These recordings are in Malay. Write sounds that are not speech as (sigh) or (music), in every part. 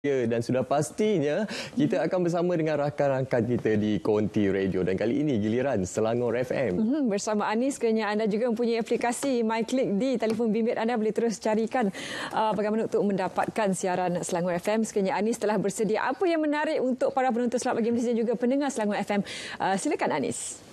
Ya, dan sudah pastinya kita akan bersama dengan rakan-rakan kita di Konti Radio dan kali ini giliran Selangor FM. Mhm, bersama Anis, kerana anda juga mempunyai aplikasi MyClick di telefon bimbit anda boleh terus carikan uh, bagaimana untuk mendapatkan siaran Selangor FM. Sekiranya Anis telah bersedia apa yang menarik untuk para penonton selamat pagi dan juga pendengar Selangor FM. Uh, silakan Anis.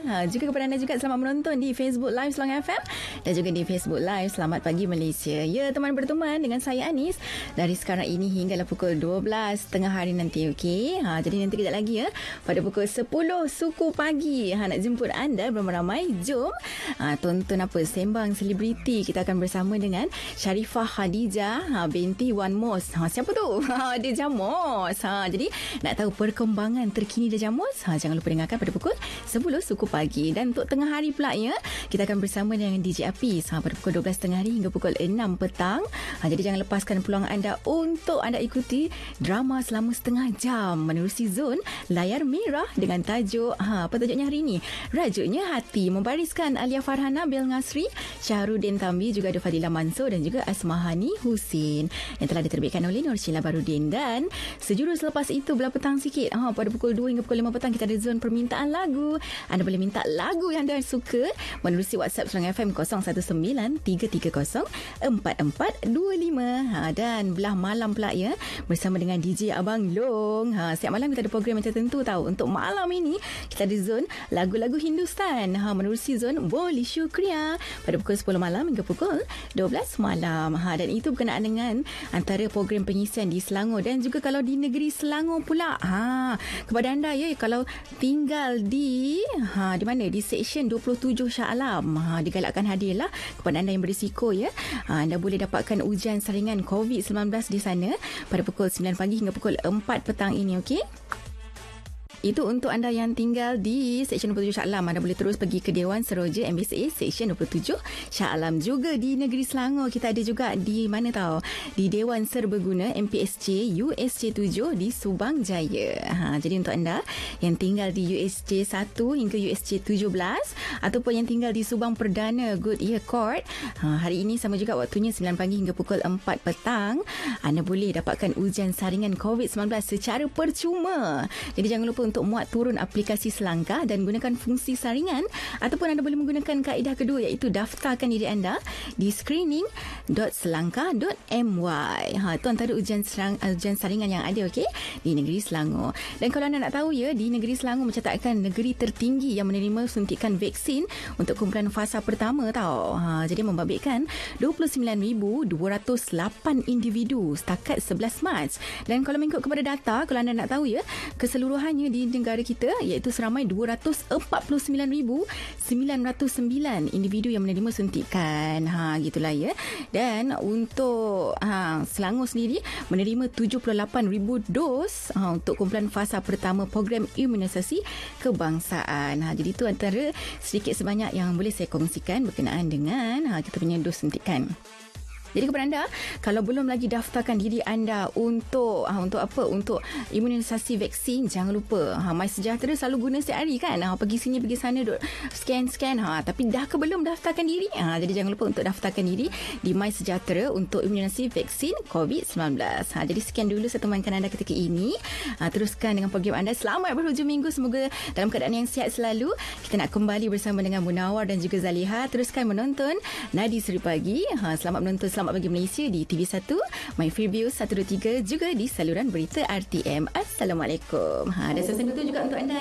Ha, juga kepada anda juga selamat menonton di Facebook Live Selangor FM dan juga di Facebook Live Selamat Pagi Malaysia. Ya, teman berteman dengan saya Anis dari sekarang ini hingga hinggalah pukul 12 tengah hari nanti, okey? Ha, jadi nanti kejap lagi ya. Pada pukul 10 suku pagi ha, nak jemput anda beramai-ramai. Jom ha, tonton apa sembang selebriti kita akan bersama dengan Sharifah Khadijah ha, binti Wan Mos. Ha, siapa tu? (laughs) Ha, dia Jamos. Ha, jadi nak tahu perkembangan terkini dia Jamos? Ha, jangan lupa dengarkan pada pukul 10 suku 10 pagi dan untuk tengah hari pula ya kita akan bersama dengan DJ Api sampai pada pukul 12 tengah hari hingga pukul 6 petang ha, jadi jangan lepaskan peluang anda untuk anda ikuti drama selama setengah jam menerusi zon layar merah dengan tajuk ha, apa tajuknya hari ini Rajuknya Hati membariskan Alia Farhana Bil Ngasri Syahrudin Tambi juga ada Fadila Manso dan juga Asmahani Husin yang telah diterbitkan oleh Nur Sheila Barudin dan sejurus lepas itu belah petang sikit ha, pada pukul 2 hingga pukul 5 petang kita ada zon permintaan lagu anda boleh boleh minta lagu yang anda suka menerusi WhatsApp Serangan FM 019-330-4425. Ha, dan belah malam pula ya, bersama dengan DJ Abang Long. Ha, setiap malam kita ada program yang tertentu tahu. Untuk malam ini, kita di zone lagu-lagu Hindustan. Ha, menerusi zone Boli Shukriya pada pukul 10 malam hingga pukul 12 malam. Ha, dan itu berkenaan dengan antara program pengisian di Selangor dan juga kalau di negeri Selangor pula. Ha, kepada anda ya, kalau tinggal di ha, Ah, di mana di section 27 Shah Alam ha, digalakkan hadirlah kepada anda yang berisiko ya ha, anda boleh dapatkan ujian saringan COVID-19 di sana pada pukul 9 pagi hingga pukul 4 petang ini okey itu untuk anda yang tinggal di Seksyen 27 Shah Alam. Anda boleh terus pergi ke Dewan Seroja MBSA Seksyen 27 Shah Alam. Juga di Negeri Selangor kita ada juga di mana tahu di Dewan Serbaguna MPSC USC 7 di Subang Jaya. Ha, jadi untuk anda yang tinggal di USC 1 hingga USC 17 ataupun yang tinggal di Subang Perdana Good Year Court ha, hari ini sama juga waktunya 9 pagi hingga pukul 4 petang anda boleh dapatkan ujian saringan COVID-19 secara percuma. Jadi jangan lupa untuk muat turun aplikasi selangkah dan gunakan fungsi saringan ataupun anda boleh menggunakan kaedah kedua iaitu daftarkan diri anda di screening www.selangkah.my ha, Tuan antara ujian, serang, uh, ujian saringan yang ada okay? di negeri Selangor dan kalau anda nak tahu ya di negeri Selangor mencatatkan negeri tertinggi yang menerima suntikan vaksin untuk kumpulan fasa pertama tau ha, jadi membabitkan 29,208 individu setakat 11 Mac dan kalau mengikut kepada data kalau anda nak tahu ya keseluruhannya di negara kita iaitu seramai 249,909 individu yang menerima suntikan ha, gitulah ya dan untuk ha, Selangor sendiri menerima 78,000 dos ha, untuk kumpulan fasa pertama program imunisasi kebangsaan. Ha, jadi itu antara sedikit sebanyak yang boleh saya kongsikan berkenaan dengan ha, kita punya dos sentikan. Jadi kepada anda, kalau belum lagi daftarkan diri anda untuk ha, untuk apa? Untuk imunisasi vaksin, jangan lupa. Ha, ah, My Sejahtera selalu guna setiap hari kan? Ha, pergi sini, pergi sana, scan, scan. Ha. Tapi dah ke belum daftarkan diri? Ha, jadi jangan lupa untuk daftarkan diri di My Sejahtera untuk imunisasi vaksin COVID-19. Ha, jadi scan dulu satu temankan anda ketika ini. Ha, teruskan dengan program anda. Selamat berhujung minggu. Semoga dalam keadaan yang sihat selalu. Kita nak kembali bersama dengan Munawar dan juga Zaliha. Teruskan menonton Nadi Seri Pagi. Ha, selamat menonton. Selamat Pagi Malaysia di TV1, My Freeview 123 juga di saluran berita RTM. Assalamualaikum. Ha, dan sesuatu itu juga untuk anda ya?